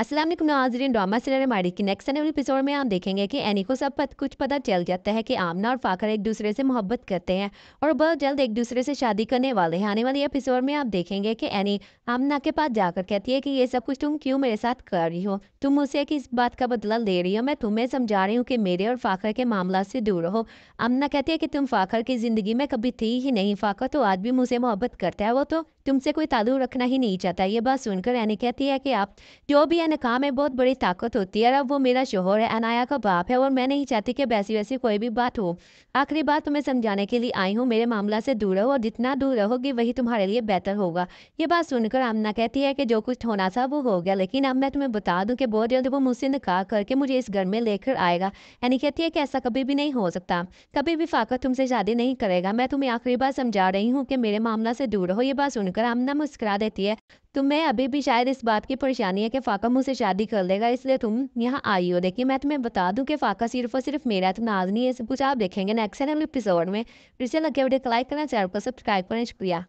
असलम नाजरीन drama serial माड़ी की नेक्स्ट आने एपिसोड में आप देखेंगे कि एनी को सब पत, कुछ पता चल जाता है कि आमना और फाकर एक दूसरे से मोहब्बत करते हैं और बहुत जल्द एक दूसरे से शादी करने वाले हैं आने वाले एपिसोड में आप देखेंगे कि एनी आमना के पास जाकर कहती है कि ये सब कुछ तुम क्यों मेरे साथ कर रही हो तुम मुझसे किस इस बात का बदला ले रही हो मैं तुम्हें समझा रही हूँ कि मेरे और फाखर के मामला से दूर रहो आमना कहती है कि तुम फाखर की ज़िंदगी में कभी थी ही नहीं फाखर तो आज भी मुझसे मोहब्बत करता है वो तो तुमसे कोई ताल्लुक रखना ही नहीं चाहता ये बात सुनकर एनी कहती है कि आप जो भी एने काम है बहुत बड़ी ताकत होती है अब वो मेरा शोहर है अनाया का बाप है और मैं नहीं चाहती कि वैसी वैसी कोई भी बात हो आखिरी बात तुम्हें समझाने के लिए आई हूँ मेरे मामला से दूर रहो और जितना दूर रहोगी वही तुम्हारे लिए बेहतर होगा ये बात सुनकर आमना कहती है कि जो कुछ होना था वो हो गया लेकिन अब मैं तुम्हें बता दूँ कि बहुत जल्द वो मुझसे निकाह करके मुझे इस घर में लेकर आएगा यानी कहती है कि ऐसा कभी भी नहीं हो सकता कभी भी फाकत तुमसे शादी नहीं करेगा मैं तुम्हें आखिरी बार समझा रही हूँ कि मेरे मामला से दूर रहो ये बात सुन सुनकर आमना मुस्कुरा देती है तुम्हें तो अभी भी शायद इस बात की परेशानी है कि फाका मुझसे शादी कर लेगा इसलिए तुम यहाँ आई हो देखिए मैं तुम्हें बता दूँ कि फाका सिर्फ और सिर्फ मेरा तो नाज नहीं है सब कुछ आप देखेंगे नेक्स्ट एपिसोड में फिर से लगे वीडियो को लाइक करना चैनल को सब्सक्राइब करना शुक्रिया